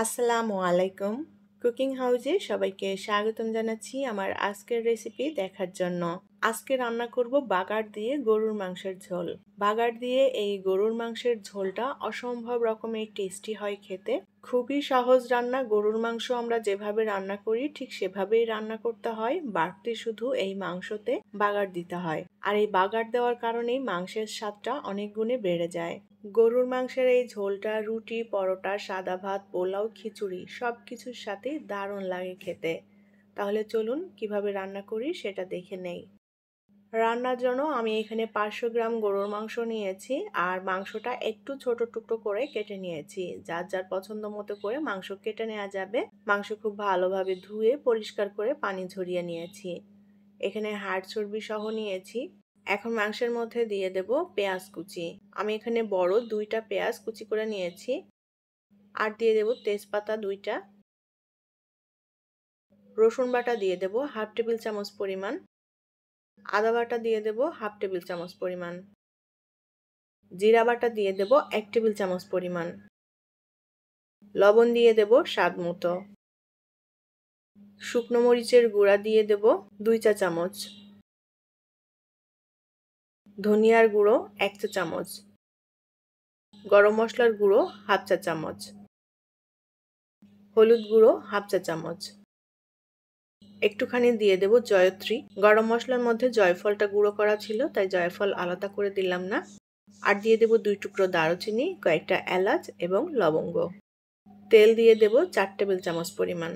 আসসালামু আলাইকুম কুকিং হাউজে সবাইকে স্বাগতম জানাচ্ছি আমার আজকের রেসিপি দেখার জন্য আজকে রান্না করব বাগার দিয়ে গরুর মাংসের ঝোল বাগার দিয়ে এই গরুর মাংসের ঝোলটা অসম্ভব রকমের টেস্টি হয় খেতে খুবই সহজ রান্না গরুর মাংস আমরা যেভাবে রান্না করি ঠিক সেভাবেই রান্না করতে হয় বাড়তি শুধু এই মাংসতে বাগার দিতে হয় আর এই বাগার দেওয়ার কারণেই মাংসের স্বাদটা অনেক গুণে বেড়ে যায় গরুর মাংসের এই ঝোলটা রুটি পরোটা সাদা ভাত পোলাও খিচুড়ি সব কিছুর সাথে দারুণ লাগে খেতে তাহলে চলুন কিভাবে রান্না করি সেটা দেখে নেই রান্নার জন্য আমি এখানে পাঁচশো গ্রাম গরুর মাংস নিয়েছি আর মাংসটা একটু ছোট টুকরো করে কেটে নিয়েছি যার যার পছন্দ মতো করে মাংস কেটে নেওয়া যাবে মাংস খুব ভালোভাবে ধুয়ে পরিষ্কার করে পানি ঝরিয়ে নিয়েছি এখানে হাড় চর্বি সহ নিয়েছি এখন মাংসের মধ্যে দিয়ে দেব পেঁয়াজ কুচি আমি এখানে বড় দুইটা পেঁয়াজ কুচি করে নিয়েছি আর দিয়ে দেব তেজপাতা দুইটা রসুন বাটা দিয়ে দেব হাফ টেবিল চামচ পরিমাণ আদা বাটা দিয়ে দেব হাফ টেবিল চামচ পরিমাণ জিরা বাটা দিয়ে দেব এক টেবিল চামচ পরিমাণ লবণ দিয়ে দেব স্বাদ মতো শুকনো মরিচের গুঁড়া দিয়ে দেব দুই চা চামচ ধনিয়ার গুঁড়ো এক চা চামচ গরম মশলার গুঁড়ো হাফ চা চামচ হলুদ গুঁড়ো হাফ চা চামচ একটুখানি দিয়ে দেব জয়ত্রী গরম মশলার মধ্যে জয়ফলটা গুঁড়ো করা ছিল তাই জয়ফল আলাদা করে দিলাম না আর দিয়ে দেব দুই টুকরো দারুচিনি কয়েকটা এলাচ এবং লবঙ্গ তেল দিয়ে দেব চার টেবিল চামচ পরিমাণ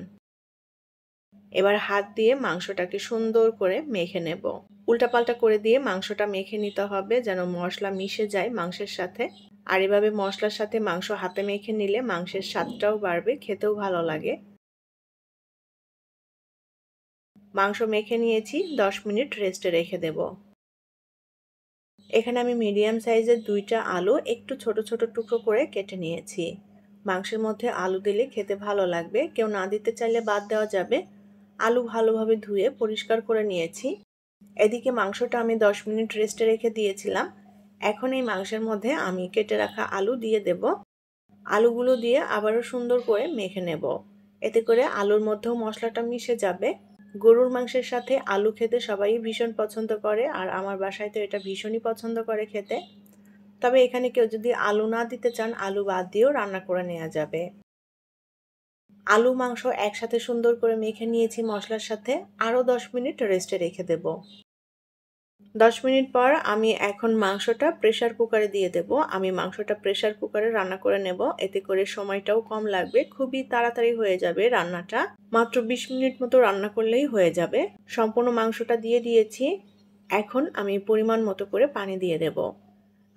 এবার হাত দিয়ে মাংসটাকে সুন্দর করে মেখে নেব উল্টাপাল্টা করে দিয়ে মাংসটা মেখে নিতে হবে যেন মশলা মিশে যায় মাংসের সাথে আর এভাবে মশলার সাথে মাংস হাতে মেখে নিলে মাংসের স্বাদটাও বাড়বে খেতেও ভালো লাগে মাংস মেখে নিয়েছি দশ মিনিট রেস্টে রেখে দেব এখানে আমি মিডিয়াম সাইজের দুইটা আলু একটু ছোট ছোট টুকরো করে কেটে নিয়েছি মাংসের মধ্যে আলু দিলে খেতে ভালো লাগবে কেউ না দিতে চাইলে বাদ দেওয়া যাবে আলু ভালোভাবে ধুয়ে পরিষ্কার করে নিয়েছি এদিকে মাংসটা আমি 10 মিনিট রেস্টে রেখে দিয়েছিলাম এখন এই মাংসের মধ্যে আমি কেটে রাখা আলু দিয়ে দেব আলুগুলো দিয়ে আবারও সুন্দর করে মেখে নেব এতে করে আলুর মধ্যেও মশলাটা মিশে যাবে গরুর মাংসের সাথে আলু খেতে সবাই ভীষণ পছন্দ করে আর আমার বাসায় তো এটা ভীষণই পছন্দ করে খেতে তবে এখানে কেউ যদি আলু না দিতে চান আলু বাদ দিয়েও রান্না করে নেওয়া যাবে আলু মাংস একসাথে সুন্দর করে মেখে নিয়েছি মশলার সাথে আরও দশ মিনিট রেস্টে রেখে দেব দশ মিনিট পর আমি এখন মাংসটা প্রেশার কুকারে দিয়ে দেব আমি মাংসটা প্রেশার কুকারে রান্না করে নেব এতে করে সময়টাও কম লাগবে খুবই তাড়াতাড়ি হয়ে যাবে রান্নাটা মাত্র 20 মিনিট মতো রান্না করলেই হয়ে যাবে সম্পূর্ণ মাংসটা দিয়ে দিয়েছি এখন আমি পরিমাণ মতো করে পানি দিয়ে দেব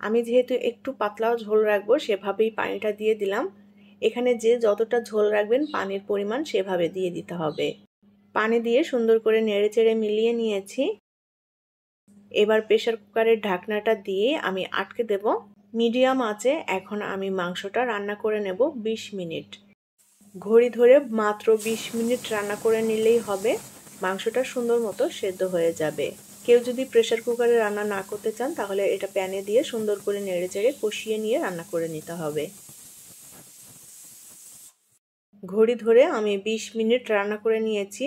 আমি যেহেতু একটু পাতলাও ঝোল রাখবো সেভাবেই পানিটা দিয়ে দিলাম এখানে যে যতটা ঝোল রাখবেন পানির পরিমাণ সেভাবে দিয়ে দিতে হবে পানি দিয়ে সুন্দর করে নেড়েচেড়ে মিলিয়ে নিয়েছি এবার প্রেশার কুকারের ঢাকনাটা দিয়ে আমি আটকে দেব মিডিয়াম আছে এখন আমি মাংসটা রান্না করে নেব ২০ মিনিট ঘড়ি ধরে মাত্র ২০ মিনিট রান্না করে নিলেই হবে মাংসটা সুন্দর মতো সেদ্ধ হয়ে যাবে কেউ যদি প্রেশার কুকারে রান্না না করতে চান তাহলে এটা প্যানে দিয়ে সুন্দর করে নেড়ে চেড়ে কষিয়ে নিয়ে রান্না করে নিতে হবে ঘড়ি ধরে আমি ২০ মিনিট রান্না করে নিয়েছি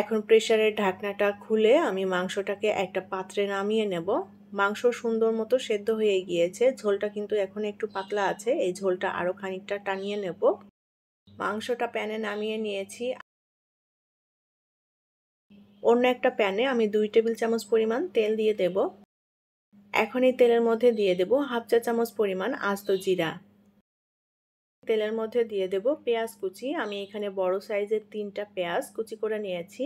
এখন প্রেশারের ঢাকনাটা খুলে আমি মাংসটাকে একটা পাত্রে নামিয়ে নেব মাংস সুন্দর মতো সেদ্ধ হয়ে গিয়েছে ঝোলটা কিন্তু এখন একটু পাতলা আছে এই ঝোলটা আরও খানিকটা টানিয়ে নেব মাংসটা প্যানে নামিয়ে নিয়েছি অন্য একটা প্যানে আমি দুই টেবিল চামচ পরিমাণ তেল দিয়ে দেব এখন এই তেলের মধ্যে দিয়ে দেব হাফ চা চামচ পরিমাণ আস্ত জিরা তেলের মধ্যে দিয়ে দেব পেঁয়াজ কুচি আমি এখানে বড় সাইজের তিনটা পেঁয়াজ কুচি করে নিয়েছি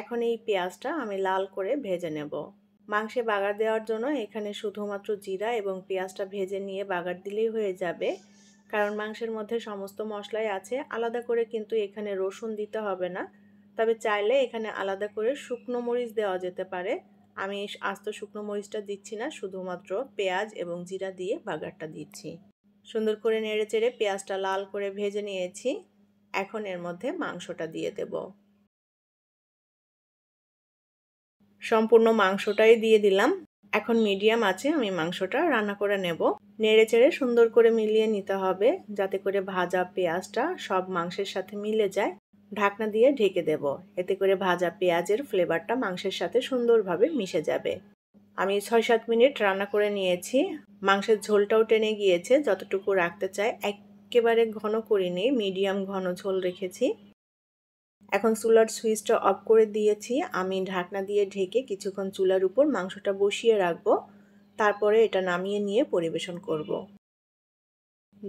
এখন এই পেঁয়াজটা আমি লাল করে ভেজে নেব মাংসে বাগার দেওয়ার জন্য এখানে শুধুমাত্র জিরা এবং পেঁয়াজটা ভেজে নিয়ে বাগার দিলেই হয়ে যাবে কারণ মাংসের মধ্যে সমস্ত মশলাই আছে আলাদা করে কিন্তু এখানে রসুন দিতে হবে না তবে চাইলে এখানে আলাদা করে শুকনো মরিচ দেওয়া যেতে পারে আমি আস্ত শুকনো মরিচটা দিচ্ছি না শুধুমাত্র পেঁয়াজ এবং জিরা দিয়ে বাগারটা দিচ্ছি সুন্দর করে নেড়ে চেড়ে পেঁয়াজটা লাল করে ভেজে নিয়েছি এখন এর মধ্যে মাংসটা দিয়ে দেব সম্পূর্ণ মাংসটাই দিয়ে দিলাম এখন মিডিয়াম আছে আমি মাংসটা রান্না করে নেব নেড়ে চেড়ে সুন্দর করে মিলিয়ে নিতে হবে যাতে করে ভাজা পেঁয়াজটা সব মাংসের সাথে মিলে যায় ঢাকনা দিয়ে ঢেকে দেব এতে করে ভাজা পেঁয়াজের ফ্লেভারটা মাংসের সাথে সুন্দরভাবে মিশে যাবে আমি ছয় সাত মিনিট রান্না করে নিয়েছি মাংসের ঝোলটাও টেনে গিয়েছে যতটুকু রাখতে চাই একেবারে ঘন করিনি মিডিয়াম ঘন ঝোল রেখেছি এখন চুলার সুইচটা অফ করে দিয়েছি আমি ঢাকনা দিয়ে ঢেকে কিছুক্ষণ চুলার উপর মাংসটা বসিয়ে রাখবো তারপরে এটা নামিয়ে নিয়ে পরিবেশন করব।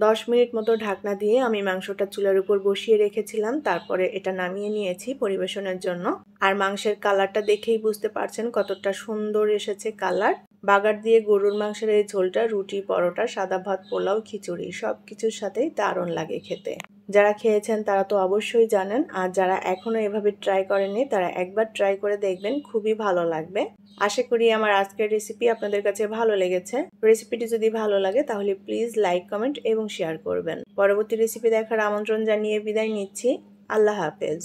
দশ মিনিট মতো ঢাকনা দিয়ে আমি মাংসটা চুলার উপর বসিয়ে রেখেছিলাম তারপরে এটা নামিয়ে নিয়েছি পরিবেশনের জন্য আর মাংসের কালারটা দেখেই বুঝতে পারছেন কতটা সুন্দর এসেছে কালার বাগার দিয়ে গরুর মাংসের এই ঝোলটা রুটি পরোটা সাদা ভাত পোলাও খিচুড়ি সব কিছুর সাথেই দারুণ লাগে খেতে যারা খেয়েছেন তারা তো অবশ্যই জানেন আর যারা এখনও এভাবে ট্রাই করেননি তারা একবার ট্রাই করে দেখবেন খুবই ভালো লাগবে আশা করি আমার আজকের রেসিপি আপনাদের কাছে ভালো লেগেছে রেসিপিটি যদি ভালো লাগে তাহলে প্লিজ লাইক কমেন্ট এবং শেয়ার করবেন পরবর্তী রেসিপি দেখার আমন্ত্রণ জানিয়ে বিদায় নিচ্ছি আল্লাহ হাফেজ